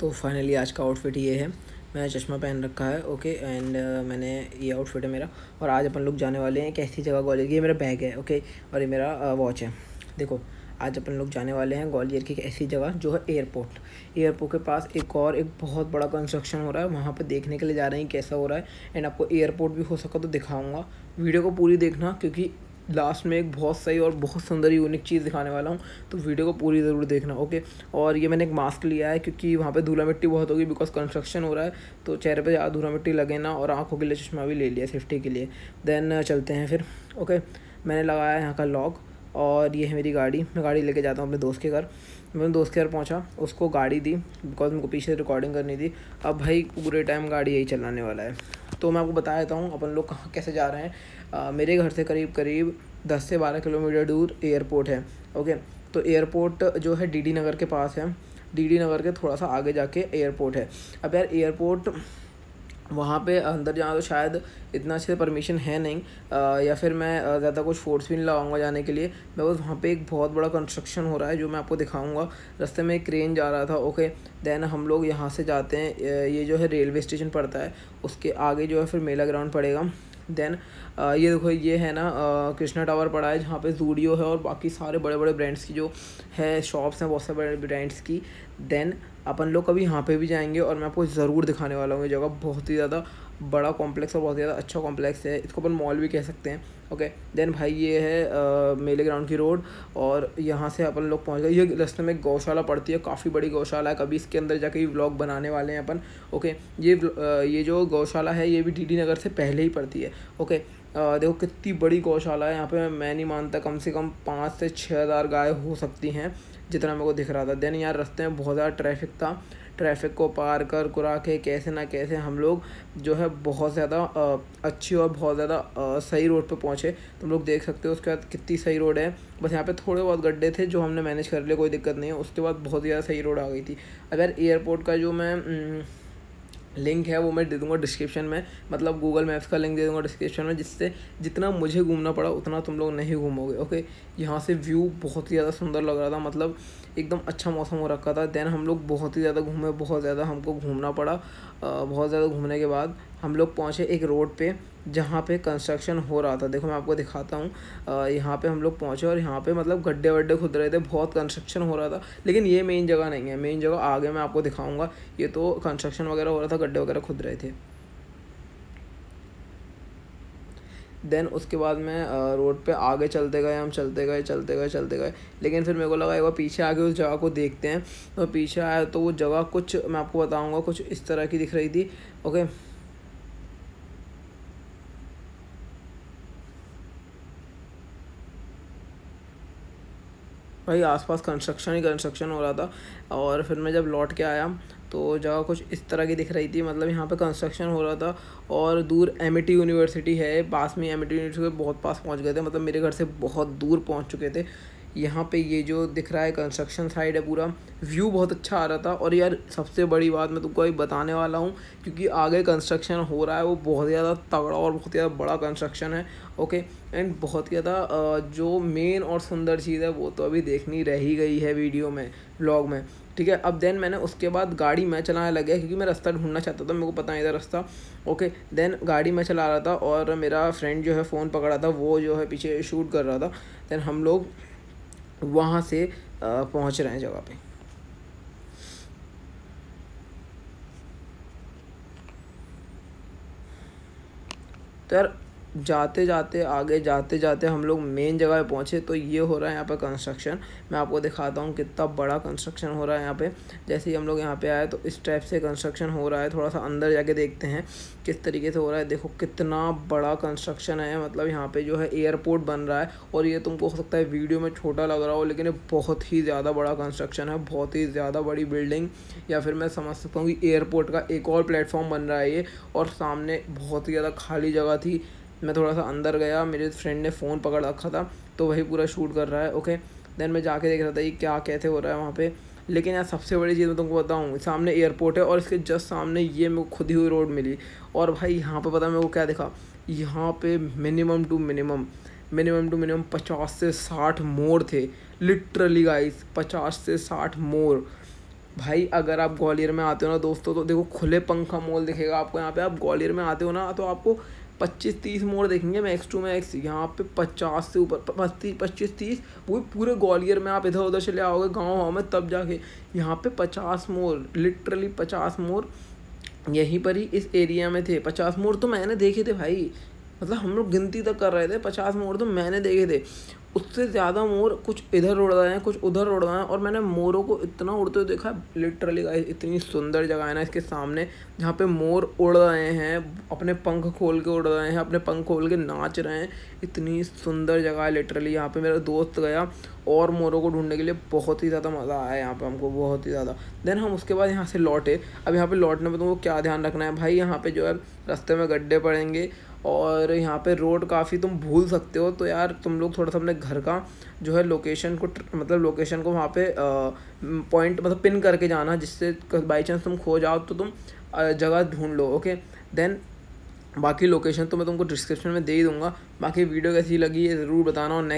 तो फाइनली आज का आउटफिट ये है मैंने चश्मा पहन रखा है ओके एंड uh, मैंने ये आउटफिट है मेरा और आज अपन लोग जाने वाले हैं कैसी जगह ग्वालियर की ये मेरा बैग है ओके और ये मेरा वॉच uh, है देखो आज अपन लोग जाने वाले हैं ग्वालियर की एक ऐसी जगह जो है एयरपोर्ट एयरपोर्ट के पास एक और एक बहुत बड़ा कंस्ट्रक्शन हो रहा है वहाँ पर देखने के लिए जा रहे हैं कैसा हो रहा है एंड आपको एयरपोर्ट भी हो सका तो दिखाऊँगा वीडियो को पूरी देखना क्योंकि लास्ट में एक बहुत सही और बहुत सुंदर यूनिक चीज़ दिखाने वाला हूँ तो वीडियो को पूरी ज़रूर देखना ओके और ये मैंने एक मास्क लिया है क्योंकि वहाँ पे धूला मिट्टी बहुत होगी बिकॉज कंस्ट्रक्शन हो रहा है तो चेहरे पे ज़्यादा धूला मिट्टी लगे ना और आँखों के लिए चश्मा भी ले लिया सेफ्टी के लिए देन uh, चलते हैं फिर ओके मैंने लगाया यहाँ का लॉक और ये है मेरी गाड़ी मैं गाड़ी लेके जाता हूँ अपने दोस्त के घर मैं दोस्त के घर पहुँचा उसको गाड़ी दी बिकॉज मुझको पीछे रिकॉर्डिंग करनी थी अब भाई पूरे टाइम गाड़ी यही चलाने वाला है तो मैं आपको बता देता हूँ अपन लोग कहाँ कैसे जा रहे हैं आ, मेरे घर से करीब करीब दस से बारह किलोमीटर दूर एयरपोर्ट है ओके तो एयरपोर्ट जो है डीडी नगर के पास है डीडी नगर के थोड़ा सा आगे जाके एयरपोर्ट है अब यार एयरपोर्ट वहाँ पे अंदर जाना तो शायद इतना अच्छे से परमिशन है नहीं आ, या फिर मैं ज़्यादा कुछ फोर्स भी नहीं लगाऊंगा जाने के लिए मैं बस वहाँ पे एक बहुत बड़ा कंस्ट्रक्शन हो रहा है जो मैं आपको दिखाऊंगा रास्ते में एक क्रेन जा रहा था ओके देन हम लोग यहाँ से जाते हैं ये जो है रेलवे स्टेशन पड़ता है उसके आगे जो है फिर मेला ग्राउंड पड़ेगा देन ये देखो ये है ना कृष्णा टावर पड़ा है जहाँ पे जूडियो है और बाकी सारे बड़े बड़े ब्रांड्स की जो है शॉप्स हैं बहुत सारे बड़े ब्रांड्स की देन अपन लोग कभी यहाँ पे भी जाएंगे और मैं आपको ज़रूर दिखाने वाला हूँ ये जगह बहुत ही ज़्यादा बड़ा कॉम्प्लेक्स और बहुत ज़्यादा अच्छा कॉम्प्लेक्स है इसको अपन मॉल भी कह सकते हैं ओके देन भाई ये है आ, मेले ग्राउंड की रोड और यहाँ से अपन लोग पहुँच गए ये रस्ते में गौशाला पड़ती है काफ़ी बड़ी गौशाला है कभी इसके अंदर जाके भी व्लॉग बनाने वाले हैं अपन ओके ये आ, ये जो गौशाला है ये भी डी नगर से पहले ही पड़ती है ओके आ, देखो कितनी बड़ी गौशाला है यहाँ पर मैं नहीं मानता कम से कम पाँच से छः हज़ार गाय हो सकती हैं जितना मेरे को दिख रहा था देन यार रस्ते में बहुत ज़्यादा ट्रैफिक था ट्रैफिक को पार कर कुरा के कैसे ना कैसे हम लोग जो है बहुत ज़्यादा अच्छी और बहुत ज़्यादा सही रोड पे पहुँचे तुम लोग देख सकते हो उसके बाद कितनी सही रोड है बस यहाँ पे थोड़े बहुत गड्ढे थे जो हमने मैनेज कर लिए कोई दिक्कत नहीं है उसके बाद बहुत ज़्यादा सही रोड आ गई थी अगर एयरपोर्ट का जो मैं लिंक है वो मैं दे दूंगा डिस्क्रिप्शन में मतलब गूगल मैप्स का लिंक दे दूंगा डिस्क्रिप्शन में जिससे जितना मुझे घूमना पड़ा उतना तुम लोग नहीं घूमोगे ओके यहाँ से व्यू बहुत ही ज़्यादा सुंदर लग रहा था मतलब एकदम अच्छा मौसम हो रखा था देन हम लोग बहुत ही ज़्यादा घूमे बहुत ज़्यादा हमको घूमना पड़ा बहुत ज़्यादा घूमने के बाद हम लोग पहुँचे एक रोड पे जहाँ पे कंस्ट्रक्शन हो रहा था देखो मैं आपको दिखाता हूँ यहाँ पे हम लोग पहुँचे और यहाँ पे मतलब गड्ढे वड्ढे खुद रहे थे बहुत कंस्ट्रक्शन हो रहा था लेकिन ये मेन जगह नहीं है मेन जगह आगे मैं आपको दिखाऊँगा ये तो कंस्ट्रक्शन वगैरह हो रहा था गड्ढे वगैरह खुद रहे थे देन उसके बाद मैं रोड पे आगे चलते गए हम चलते गए चलते गए चलते गए लेकिन फिर मेरे को लगा एक बार पीछे आगे उस जगह को देखते हैं तो पीछे आया तो वो जगह कुछ मैं आपको बताऊँगा कुछ इस तरह की दिख रही थी ओके भाई आसपास कंस्ट्रक्शन ही कंस्ट्रक्शन हो रहा था और फिर मैं जब लौट के आया तो जगह कुछ इस तरह की दिख रही थी मतलब यहाँ पे कंस्ट्रक्शन हो रहा था और दूर एम यूनिवर्सिटी e है पास में एम यूनिवर्सिटी e के बहुत पास पहुँच गए थे मतलब मेरे घर से बहुत दूर पहुँच चुके थे यहाँ पे ये जो दिख रहा है कंस्ट्रक्शन साइड है पूरा व्यू बहुत अच्छा आ रहा था और यार सबसे बड़ी बात मैं तुमको अभी बताने वाला हूँ क्योंकि आगे कंस्ट्रक्शन हो रहा है वो बहुत ज़्यादा तगड़ा और बहुत ज़्यादा बड़ा कंस्ट्रक्शन है ओके एंड बहुत ज़्यादा जो मेन और सुंदर चीज़ है वो तो अभी देखनी रह ही गई है वीडियो में ब्लॉग में ठीक है अब देन मैंने उसके बाद गाड़ी मैं चलाने लग गया क्योंकि मैं रास्ता ढूंढना चाहता था मेरे को पता नहीं था रास्ता ओके देन गाड़ी मैं चला रहा था और मेरा फ्रेंड जो है फ़ोन पकड़ा था वो जो है पीछे शूट कर रहा था देन हम लोग वहाँ से पहुँच रहे हैं जगह पे तो यार जाते जाते आगे जाते जाते हम लोग मेन जगह पे पहुँचे तो ये हो रहा है यहाँ पर कंस्ट्रक्शन मैं आपको दिखाता हूँ कितना बड़ा कंस्ट्रक्शन हो रहा है यहाँ पे जैसे ही हम लोग यहाँ पे आए तो इस टाइप से कंस्ट्रक्शन हो रहा है थोड़ा सा अंदर जाके देखते हैं किस तरीके से हो रहा है देखो कितना बड़ा कंस्ट्रक्शन है मतलब यहाँ पर जो है एयरपोर्ट बन रहा है और ये तुमको हो सकता है वीडियो में छोटा लग रहा हो लेकिन ये बहुत ही ज़्यादा बड़ा कंस्ट्रक्शन है बहुत ही ज़्यादा बड़ी बिल्डिंग या फिर मैं समझ सकता हूँ कि एयरपोर्ट का एक और प्लेटफॉर्म बन रहा है ये और सामने बहुत ही ज़्यादा खाली जगह थी मैं थोड़ा सा अंदर गया मेरे फ्रेंड ने फ़ोन पकड़ रखा था तो वही पूरा शूट कर रहा है ओके देन मैं जाके देख रहा था कि क्या कैसे हो रहा है वहाँ पे लेकिन यार सबसे बड़ी चीज़ मैं तुमको बताऊँ सामने एयरपोर्ट है और इसके जस्ट सामने ये मेरे को खुदी हुई रोड मिली और भाई यहाँ पर पता मेरे को क्या दिखा यहाँ पे minimum two minimum minimum two minimum पचास से साठ मोर थे लिटरली गाइस पचास से साठ मोर भाई अगर आप ग्वालियर में आते हो ना दोस्तों तो देखो खुले पंखा मोल दिखेगा आपको यहाँ पे आप ग्वालियर में आते हो ना तो आपको पच्चीस तीस मोड़ देखेंगे मैक्स टू मैक्स यहाँ पे पचास से ऊपर पच्चीस तीस वो पूरे ग्वालियर में आप इधर उधर चले आओगे गाँव वाँव में तब जाके यहाँ पे पचास मोर लिटरली पचास मोर यहीं पर ही इस एरिया में थे पचास मोर तो मैंने देखे थे भाई मतलब हम लोग गिनती तक कर रहे थे पचास मोड़ तो मैंने देखे थे उससे ज़्यादा मोर कुछ इधर उड़ रहे हैं कुछ उधर उड़ रहे हैं और मैंने मोरों को इतना उड़ते हुए देखा लिटरली गाइस इतनी सुंदर जगह है ना इसके सामने जहाँ पे मोर उड़ रहे हैं अपने पंख खोल के उड़ रहे हैं अपने पंख खोल के नाच रहे हैं इतनी सुंदर जगह है लिटरली यहाँ पे मेरा दोस्त गया और मोरों को ढूंढने के लिए बहुत ही ज़्यादा मज़ा आया यहाँ पर हमको बहुत ही ज़्यादा देन हम उसके बाद यहाँ से लौटे अब यहाँ पर लौटने में तुमको क्या ध्यान रखना है भाई यहाँ पे जो है रस्ते में गड्ढे पड़ेंगे और यहाँ पे रोड काफ़ी तुम भूल सकते हो तो यार तुम लोग थोड़ा सा अपने घर का जो है लोकेशन को मतलब लोकेशन को वहाँ पे पॉइंट मतलब पिन करके जाना जिससे बाई चांस तुम खो जाओ तो तुम जगह ढूंढ लो ओके देन बाकी लोकेशन तो मैं तुमको डिस्क्रिप्शन में दे ही दूँगा बाकी वीडियो कैसी लगी है ज़रूर बताना और नेक्स्ट